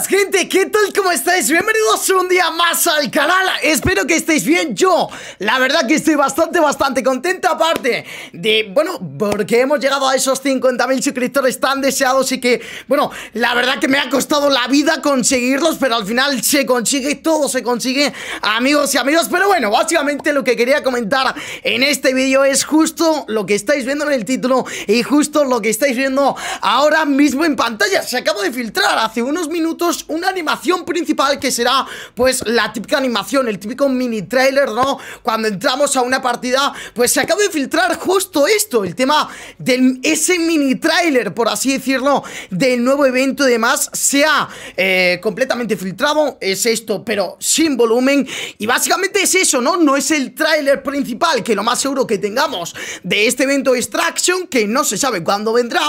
gente, ¿qué tal? ¿Cómo estáis? Bienvenidos un día más al canal Espero que estéis bien, yo La verdad que estoy bastante, bastante contenta Aparte de, bueno, porque hemos llegado a esos 50.000 suscriptores tan deseados Y que, bueno, la verdad que me ha costado la vida conseguirlos Pero al final se consigue, todo se consigue Amigos y amigos, pero bueno, básicamente lo que quería comentar en este vídeo Es justo lo que estáis viendo en el título Y justo lo que estáis viendo ahora mismo en pantalla Se acaba de filtrar hace unos minutos una animación principal que será pues la típica animación, el típico mini trailer, ¿no? Cuando entramos a una partida, pues se acaba de filtrar justo esto, el tema de ese mini trailer, por así decirlo, del nuevo evento y demás, se ha eh, completamente filtrado, es esto, pero sin volumen, y básicamente es eso, ¿no? No es el trailer principal, que lo más seguro que tengamos de este evento Extraction, que no se sabe cuándo vendrá,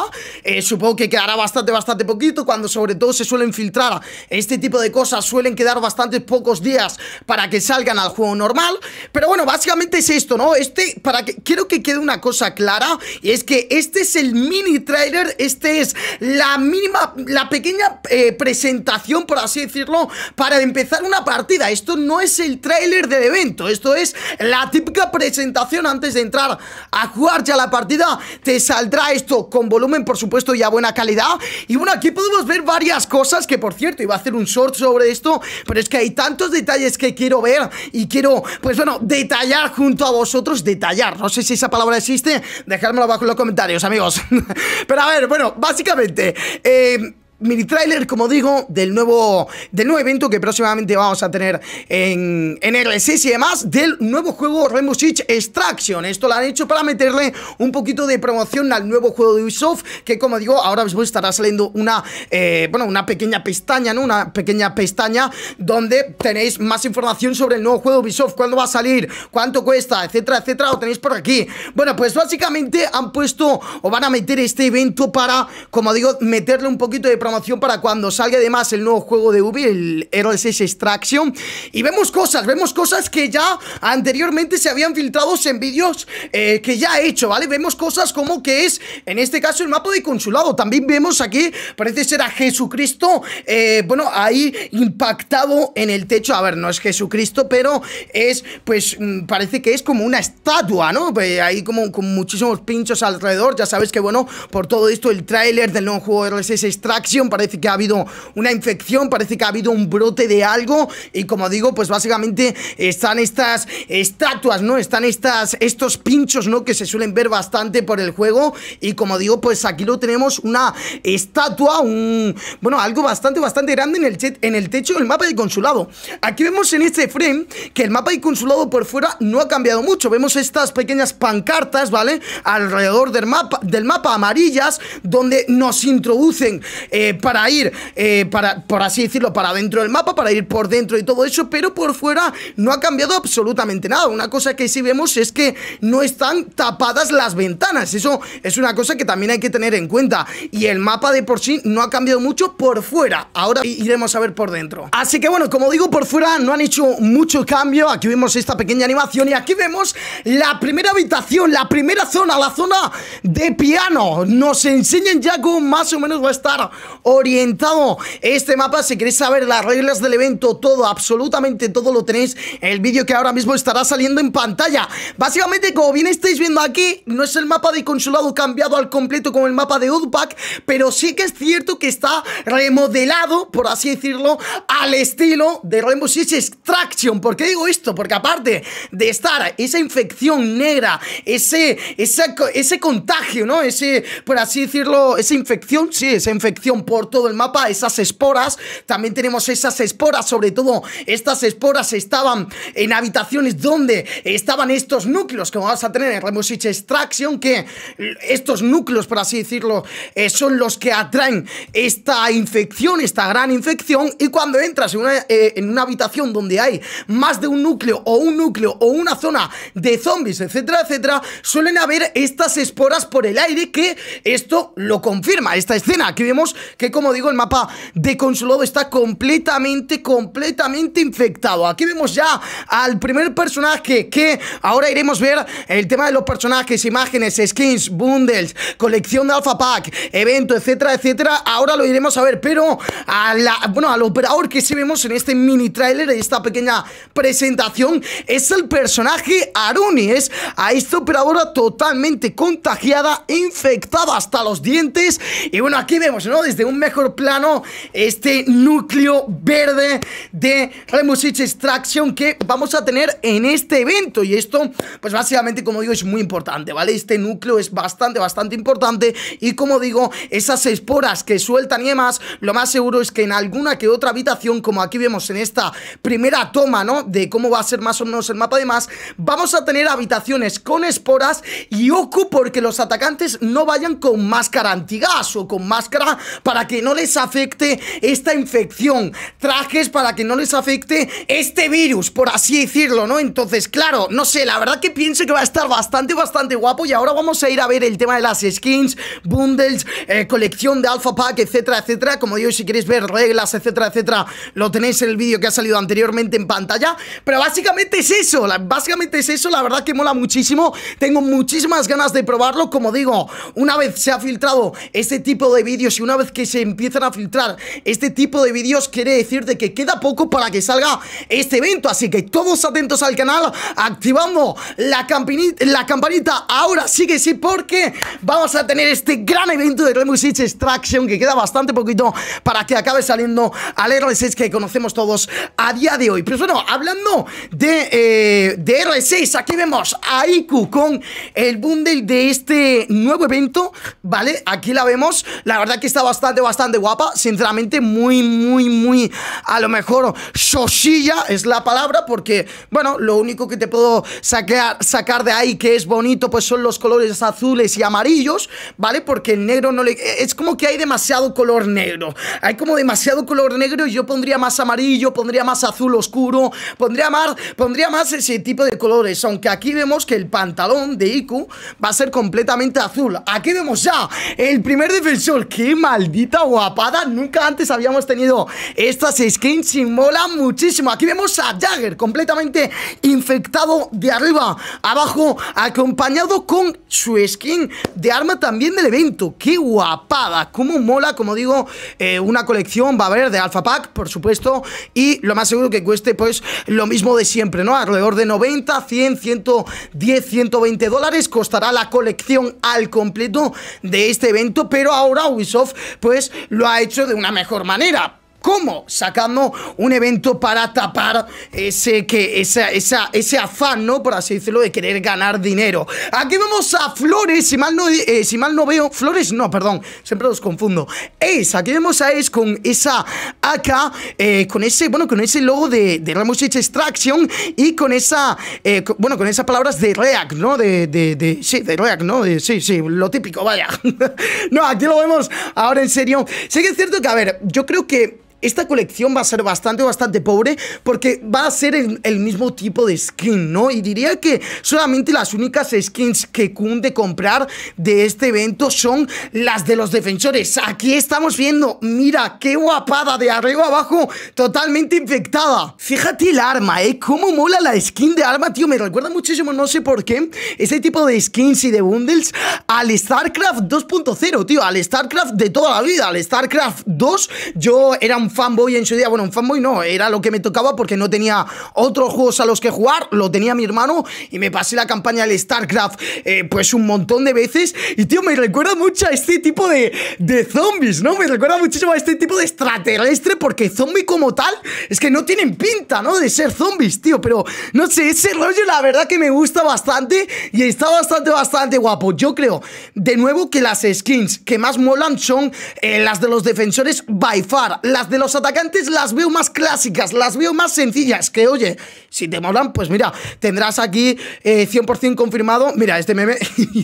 eh, supongo que quedará bastante, bastante poquito, cuando sobre todo se suelen filtrar este tipo de cosas suelen quedar bastantes pocos días para que salgan al juego normal. Pero bueno, básicamente es esto, ¿no? Este, para que quiero que quede una cosa clara, y es que este es el mini trailer, este es la mínima, la pequeña eh, presentación, por así decirlo, para empezar una partida. Esto no es el trailer del evento, esto es la típica presentación antes de entrar a jugar ya la partida. Te saldrá esto con volumen, por supuesto, y a buena calidad. Y bueno, aquí podemos ver varias cosas que, por cierto, iba a hacer un short sobre esto Pero es que hay tantos detalles que quiero ver Y quiero, pues bueno, detallar junto a vosotros Detallar, no sé si esa palabra existe Dejármelo abajo en los comentarios, amigos Pero a ver, bueno, básicamente eh, mini trailer, como digo, del nuevo, del nuevo evento que próximamente vamos a tener en, en RSS y demás, del nuevo juego Rainbow Six Extraction. Esto lo han hecho para meterle un poquito de promoción al nuevo juego de Ubisoft, que como digo, ahora mismo estará saliendo una, eh, bueno, una pequeña pestaña, ¿no? Una pequeña pestaña donde tenéis más información sobre el nuevo juego de Ubisoft, cuándo va a salir, cuánto cuesta, etcétera, etcétera, lo tenéis por aquí. Bueno, pues básicamente han puesto o van a meter este evento para, como digo, meterle un poquito de promoción para cuando salga además el nuevo juego de Ubi, el Heroes 6 Extraction. Y vemos cosas, vemos cosas que ya anteriormente se habían filtrado en vídeos eh, que ya he hecho, ¿vale? Vemos cosas como que es, en este caso, el mapa de consulado. También vemos aquí, parece ser a Jesucristo, eh, bueno, ahí impactado en el techo. A ver, no es Jesucristo, pero es, pues, mm, parece que es como una estatua, ¿no? ahí como con muchísimos pinchos alrededor. Ya sabes que, bueno, por todo esto, el tráiler del nuevo juego de RSS Extraction parece que ha habido una infección, parece que ha habido un brote de algo y como digo, pues básicamente están estas estatuas, ¿no? Están estas, estos pinchos, ¿no? Que se suelen ver bastante por el juego y como digo, pues aquí lo tenemos, una estatua, un... bueno, algo bastante, bastante grande en el, en el techo del mapa de consulado. Aquí vemos en este frame que el mapa de consulado por fuera no ha cambiado mucho, vemos estas pequeñas pancartas, ¿vale? Alrededor del mapa, del mapa amarillas, donde nos introducen... Eh, eh, para ir, eh, para, por así decirlo, para dentro del mapa, para ir por dentro y todo eso, pero por fuera no ha cambiado absolutamente nada. Una cosa que sí vemos es que no están tapadas las ventanas. Eso es una cosa que también hay que tener en cuenta. Y el mapa de por sí no ha cambiado mucho por fuera. Ahora iremos a ver por dentro. Así que bueno, como digo, por fuera no han hecho mucho cambio. Aquí vemos esta pequeña animación y aquí vemos la primera habitación, la primera zona, la zona de piano. Nos enseñan ya cómo más o menos va a estar orientado este mapa. Si queréis saber las reglas del evento, todo, absolutamente todo lo tenéis. En El vídeo que ahora mismo estará saliendo en pantalla. Básicamente, como bien estáis viendo aquí, no es el mapa de consulado cambiado al completo como el mapa de Udpack pero sí que es cierto que está remodelado, por así decirlo, al estilo de Rainbow Six Extraction. ¿Por qué digo esto? Porque aparte de estar esa infección negra, ese, ese, contagio, ¿no? Ese, por así decirlo, esa infección, sí, esa infección por todo el mapa, esas esporas. También tenemos esas esporas, sobre todo estas esporas estaban en habitaciones donde estaban estos núcleos que vamos a tener en Rainbow Extraction, que estos núcleos, por así decirlo, eh, son los que atraen esta infección, esta gran infección. Y cuando entras en una, eh, en una habitación donde hay más de un núcleo o un núcleo o una zona de zombies, etcétera, etcétera, suelen haber estas esporas por el aire que esto lo confirma. Esta escena que vemos que que como digo, el mapa de consulado está completamente, completamente infectado. Aquí vemos ya al primer personaje que ahora iremos ver el tema de los personajes, imágenes, skins, bundles, colección de alfa pack, evento, etcétera, etcétera. Ahora lo iremos a ver, pero a la, bueno, al operador que sí vemos en este mini trailer, y esta pequeña presentación, es el personaje Aruni. Es a esta operadora totalmente contagiada, infectada hasta los dientes. Y bueno, aquí vemos, ¿no? Desde un mejor plano este núcleo verde de Rainbow Extraction que vamos a tener en este evento. Y esto, pues básicamente, como digo, es muy importante, ¿vale? Este núcleo es bastante, bastante importante. Y como digo, esas esporas que sueltan y demás, lo más seguro es que en alguna que otra habitación, como aquí vemos en esta primera toma, ¿no? De cómo va a ser más o menos el mapa de más, vamos a tener habitaciones con esporas y ojo porque los atacantes no vayan con máscara antigas o con máscara para que no les afecte esta infección, trajes para que no les afecte este virus, por así decirlo, ¿no? Entonces, claro, no sé, la verdad que pienso que va a estar bastante, bastante guapo y ahora vamos a ir a ver el tema de las skins, bundles, eh, colección de Alpha Pack, etcétera, etcétera. Como digo, si queréis ver reglas, etcétera, etcétera, lo tenéis en el vídeo que ha salido anteriormente en pantalla, pero básicamente es eso, básicamente es eso, la verdad que mola muchísimo, tengo muchísimas ganas de probarlo, como digo, una vez se ha filtrado este tipo de vídeos y una vez que se empiezan a filtrar este tipo de vídeos quiere decir que queda poco para que salga este evento. Así que todos atentos al canal, activando la, campanita, la campanita ahora sí que sí, porque vamos a tener este gran evento de Rainbow Extraction que queda bastante poquito para que acabe saliendo al R6 que conocemos todos a día de hoy. Pero pues bueno, hablando de, eh, de R6, aquí vemos a Iku con el bundle de este nuevo evento, ¿vale? Aquí la vemos, la verdad que está bastante bastante, guapa. Sinceramente, muy, muy, muy, a lo mejor, sosilla es la palabra, porque, bueno, lo único que te puedo sacar, sacar de ahí que es bonito, pues son los colores azules y amarillos, ¿vale? Porque el negro no le... E, es como que hay demasiado color negro. Hay como demasiado color negro y yo pondría más amarillo, pondría más azul oscuro, pondría más, pondría más ese tipo de colores, aunque aquí vemos que el pantalón de Iku va a ser completamente azul. Aquí vemos ya el primer defensor. ¡Qué maldito! guapada. Nunca antes habíamos tenido estas skins y mola muchísimo. Aquí vemos a Jagger completamente infectado de arriba abajo, acompañado con su skin de arma también del evento. ¡Qué guapada! Como mola! Como digo, eh, una colección va a haber de Alpha Pack, por supuesto, y lo más seguro que cueste pues lo mismo de siempre, ¿no? Alrededor de 90, 100, 110, 120 dólares costará la colección al completo de este evento, pero ahora Ubisoft pues lo ha hecho de una mejor manera cómo sacando un evento para tapar ese, que, esa, esa, ese afán, ¿no? Por así decirlo, de querer ganar dinero. Aquí vemos a Flores, si mal no, eh, si mal no veo, Flores no, perdón, siempre los confundo. Es, aquí vemos a Es con esa AK, eh, con ese, bueno, con ese logo de, de H Extraction y con esa, eh, bueno, con esas palabras de React, ¿no? De, sí, de React, ¿no? sí, sí, lo típico, vaya. no, aquí lo vemos ahora en serio. Sí que es cierto que, a ver, yo creo que esta colección va a ser bastante, bastante pobre porque va a ser el, mismo tipo de skin, ¿no? Y diría que solamente las únicas skins que cunde comprar de este evento son las de los defensores. Aquí estamos viendo, mira, qué guapada de arriba abajo, totalmente infectada. Fíjate el arma, ¿eh? Cómo mola la skin de arma, tío. Me recuerda muchísimo, no sé por qué, Ese tipo de skins y de bundles al StarCraft 2.0, tío. Al StarCraft de toda la vida, al StarCraft 2. Yo era un fanboy en su día. Bueno, un fanboy no, era lo que me tocaba porque no tenía otros juegos a los que jugar. Lo tenía mi hermano y me pasé la campaña del StarCraft eh, pues un montón de veces. Y tío, me recuerda mucho a este tipo de, zombies, ¿no? Me recuerda muchísimo a este tipo de extraterrestre porque zombie como tal es que no tienen pinta, ¿no? De ser zombies, tío. Pero no sé, ese rollo la verdad que me gusta bastante y está bastante, bastante guapo. Yo creo, de nuevo, que las skins que más molan son eh, las de los defensores by far, las de los los atacantes las veo más clásicas, las veo más sencillas. Que oye, si te molan, pues mira, tendrás aquí 100% eh, confirmado. Mira, este meme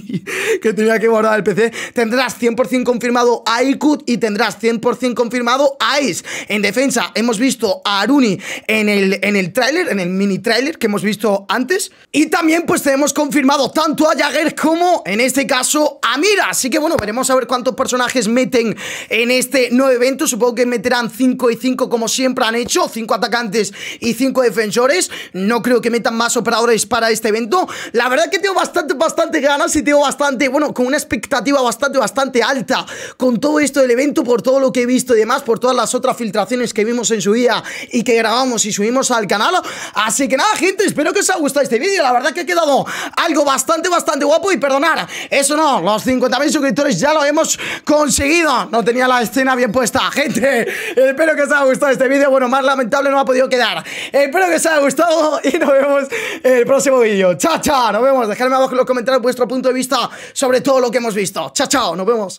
que tenía que guardar el PC. Tendrás 100% confirmado a Ikut y tendrás 100% confirmado a Ice. En defensa, hemos visto a Aruni en el, en el tráiler, en el mini tráiler que hemos visto antes. Y también, pues tenemos confirmado tanto a Jagger como, en este caso, a Mira. Así que bueno, veremos a ver cuántos personajes meten en este nuevo evento. Supongo que meterán 5 5 y 5 como siempre han hecho, 5 atacantes y 5 defensores. No creo que metan más operadores para este evento. La verdad que tengo bastante, bastante ganas y tengo bastante, bueno, con una expectativa bastante, bastante alta con todo esto del evento, por todo lo que he visto y demás, por todas las otras filtraciones que vimos en su día y que grabamos y subimos al canal. Así que nada, gente, espero que os haya gustado este vídeo. La verdad que ha quedado algo bastante, bastante guapo y perdonar, eso no, los 50.000 suscriptores ya lo hemos conseguido. No tenía la escena bien puesta, gente espero que os haya gustado este vídeo. Bueno, más lamentable no ha podido quedar. Espero que os haya gustado y nos vemos en el próximo vídeo. Chao, chao, nos vemos. Dejadme abajo en los comentarios vuestro punto de vista sobre todo lo que hemos visto. Chao, chao, nos vemos.